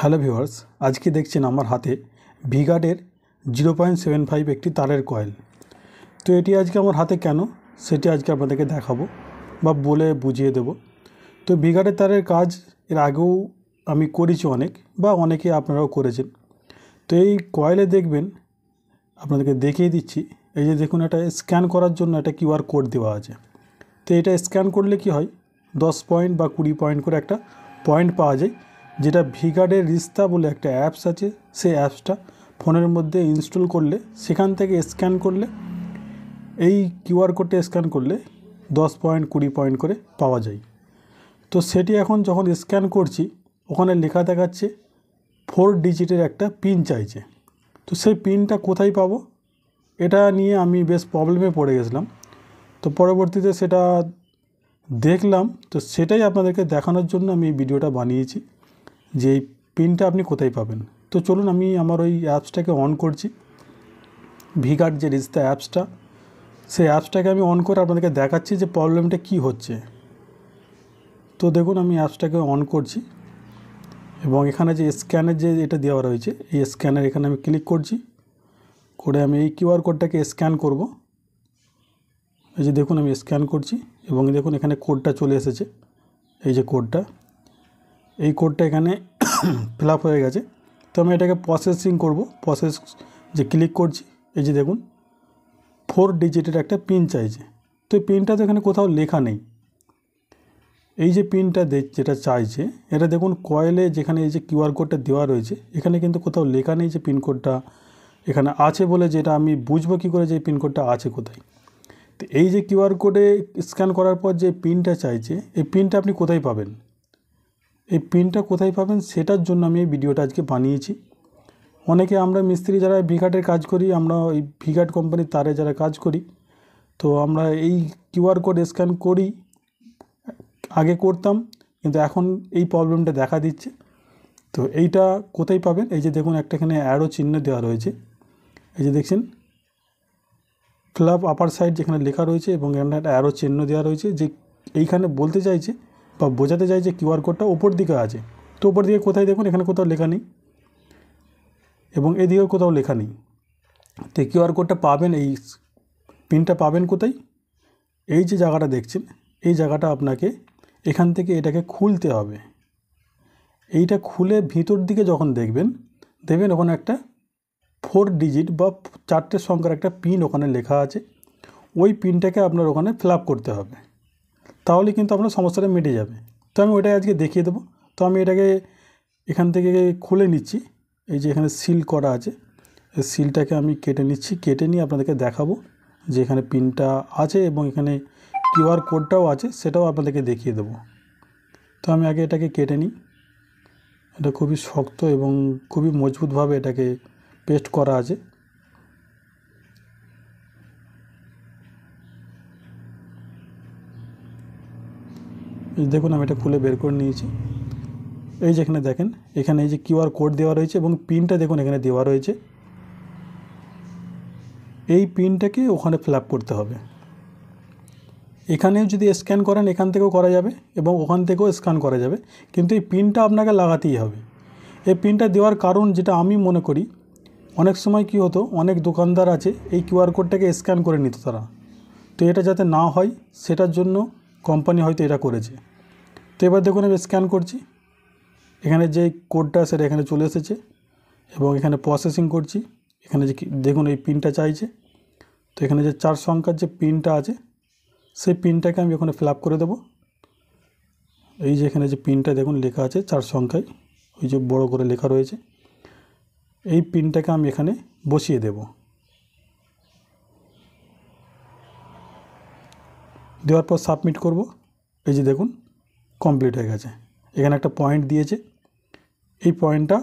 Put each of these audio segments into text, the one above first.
hello viewers আজকে দেখছেন আমার হাতে ভিগার্ডের জিরো পয়েন্ট সেভেন ফাইভ একটি তারের কয়েল তো এটি আজকে আমার হাতে কেন সেটি আজকে আপনাদেরকে দেখাবো বা বলে বুঝিয়ে দেব তো ভিগার্ডের তারের কাজ এর আগেও আমি করেছি অনেক বা অনেকে আপনারাও করেছেন তো এই কয়েলে দেখবেন আপনাদেরকে দেখিয়ে দিচ্ছি এই যে দেখুন এটা স্ক্যান করার জন্য একটা কিউআর কোড দেওয়া আছে তো এটা স্ক্যান করলে কি হয় দশ পয়েন্ট বা কুড়ি পয়েন্ট করে একটা পয়েন্ট পাওয়া যায় যেটা ভিগার্ডের রিস্তা বলে একটা অ্যাপস আছে সেই অ্যাপসটা ফোনের মধ্যে ইনস্টল করলে সেখান থেকে স্ক্যান করলে এই কিউআর কোডটা স্ক্যান করলে দশ পয়েন্ট কুড়ি পয়েন্ট করে পাওয়া যায় তো সেটি এখন যখন স্ক্যান করছি ওখানে লেখা দেখাচ্ছে ফোর ডিজিটের একটা পিন চাইছে তো সেই পিনটা কোথায় পাবো এটা নিয়ে আমি বেশ প্রবলেমে পড়ে গেছিলাম তো পরবর্তীতে সেটা দেখলাম তো সেটাই আপনাদেরকে দেখানোর জন্য আমি এই ভিডিওটা বানিয়েছি যে এই পিনটা আপনি কোথায় পাবেন তো চলুন আমি আমার ওই অ্যাপসটাকে অন করছি ভিগার্ড যে রিস্তা অ্যাপসটা সেই অ্যাপসটাকে আমি অন করে আপনাদেরকে দেখাচ্ছি যে প্রবলেমটা কি হচ্ছে তো দেখুন আমি অ্যাপসটাকে অন করছি এবং এখানে যে স্ক্যানের যে এটা দেওয়া রয়েছে এই স্ক্যানের এখানে আমি ক্লিক করছি করে আমি এই কিউআর কোডটাকে স্ক্যান করব এই যে দেখুন আমি স্ক্যান করছি এবং দেখুন এখানে কোডটা চলে এসেছে এই যে কোডটা এই কোডটা এখানে ফিল হয়ে গেছে তো আমি এটাকে প্রসেসিং করব প্রসেস যে ক্লিক করছি এই যে দেখুন ফোর ডিজিটের একটা পিন চাইছে তো এই পিনটা তো এখানে কোথাও লেখা নেই এই যে পিনটা যেটা চাইছে এটা দেখুন কয়েলে যেখানে এই যে কিউআর কোডটা দেওয়া রয়েছে এখানে কিন্তু কোথাও লেখা নেই যে পিন কোডটা এখানে আছে বলে যেটা আমি বুঝবো কী করে যে পিন কোডটা আছে কোথায় তো এই যে কিউআর কোডে স্ক্যান করার পর যে পিনটা চাইছে এই পিনটা আপনি কোথায় পাবেন এই পিনটা কোথায় পাবেন সেটার জন্য আমি এই ভিডিওটা আজকে বানিয়েছি অনেকে আমরা মিস্ত্রি যারা ভিঘাটের কাজ করি আমরা ওই ভিঘাট কোম্পানির তারে যারা কাজ করি তো আমরা এই কিউআর কোড স্ক্যান করি আগে করতাম কিন্তু এখন এই প্রবলেমটা দেখা দিচ্ছে তো এইটা কোথায় পাবেন এই যে দেখুন একটা এখানে অ্যারো চিহ্ন দেওয়া রয়েছে এই যে দেখছেন ক্লাব আপার সাইড যেখানে লেখা রয়েছে এবং এখানে একটা অ্যারো চিহ্ন দেওয়া রয়েছে যে এইখানে বলতে চাইছে বা বোঝাতে চাই যে কিউআর কোডটা ওপর দিকে আছে তো ওপর দিকে কোথায় দেখুন এখানে কোথাও লেখা নেই এবং এদিকেও কোথাও লেখা নেই তো কিউআর কোডটা পাবেন এই পিনটা পাবেন কোথায় এই যে জায়গাটা দেখছেন এই জায়গাটা আপনাকে এখান থেকে এটাকে খুলতে হবে এইটা খুলে ভিতর দিকে যখন দেখবেন দেখবেন ওখানে একটা ফোর ডিজিট বা চারটে সংখ্যার একটা পিন ওখানে লেখা আছে ওই পিনটাকে আপনার ওখানে ফিল করতে হবে তাহলে কিন্তু আপনার সমস্যাটা মিটে যাবে তো আমি ওটাই আজকে দেখিয়ে দেবো তো আমি এটাকে এখান থেকে খুলে নিচ্ছি এই যে এখানে সিল করা আছে সিলটাকে আমি কেটে নিচ্ছি কেটে নিয়ে আপনাদেরকে দেখাবো যে এখানে পিনটা আছে এবং এখানে কিউআর কোডটাও আছে সেটাও আপনাদেরকে দেখিয়ে দেবো তো আমি আগে এটাকে কেটে নিই এটা খুবই শক্ত এবং খুবই মজবুতভাবে এটাকে পেস্ট করা আছে দেখুন আমি এটা খুলে বের করে নিয়েছি এই যে এখানে দেখেন এখানে এই যে কিউআর কোড দেওয়া রয়েছে এবং পিনটা দেখুন এখানে দেওয়া রয়েছে এই পিনটাকে ওখানে ফিল করতে হবে এখানেও যদি স্ক্যান করেন এখান থেকেও করা যাবে এবং ওখান থেকেও স্ক্যান করা যাবে কিন্তু এই পিনটা আপনাকে লাগাতেই হবে এই পিনটা দেওয়ার কারণ যেটা আমি মনে করি অনেক সময় কি হতো অনেক দোকানদার আছে এই কিউআর কোডটাকে স্ক্যান করে নিত তারা তো এটা যাতে না হয় সেটার জন্য কোম্পানি হয়তো এটা করেছে তো এবার দেখুন আমি স্ক্যান করছি এখানে যে কোডটা সেটা এখানে চলে এসেছে এবং এখানে প্রসেসিং করছি এখানে যে দেখুন এই পিনটা চাইছে তো এখানে যে চার সংখ্যার যে পিনটা আছে সেই পিনটাকে আমি ওখানে ফিল করে দেব এই যে এখানে যে পিনটা দেখুন লেখা আছে চার সংখ্যায় ওই যে বড় করে লেখা রয়েছে এই পিনটাকে আমি এখানে বসিয়ে দেবো দেওয়ার পর সাবমিট করব এই যে দেখুন কমপ্লিট হয়ে গেছে এখানে একটা পয়েন্ট দিয়েছে এই পয়েন্টটা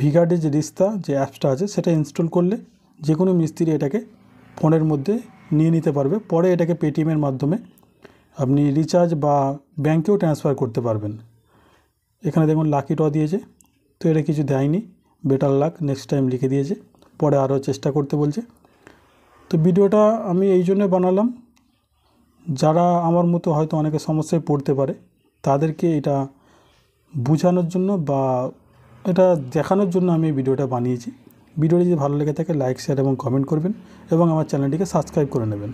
ভিগার্ডের যে রিস্তা যে অ্যাপসটা আছে সেটা ইনস্টল করলে যে কোনো মিস্ত্রি এটাকে ফোনের মধ্যে নিয়ে নিতে পারবে পরে এটাকে পেটিএমের মাধ্যমে আপনি রিচার্জ বা ব্যাংকেও ট্রান্সফার করতে পারবেন এখানে দেখুন লাকি ড দিয়েছে তো এটা কিছু দেয়নি বেটার লাক নেক্সট টাইম লিখে দিয়েছে পরে আরও চেষ্টা করতে বলছে তো ভিডিওটা আমি এই জন্য বানালাম যারা আমার মতো হয়তো অনেকে সমস্যায় পড়তে পারে তাদেরকে এটা বোঝানোর জন্য বা এটা দেখানোর জন্য আমি এই ভিডিওটা বানিয়েছি ভিডিওটি যদি ভালো লেগে থাকে লাইক শেয়ার এবং কমেন্ট করবেন এবং আমার চ্যানেলটিকে সাবস্ক্রাইব করে নেবেন